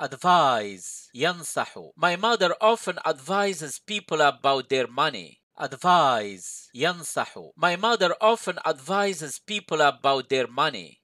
Advise. yansahu. My mother often advises people about their money. Advise. yansahu. My mother often advises people about their money.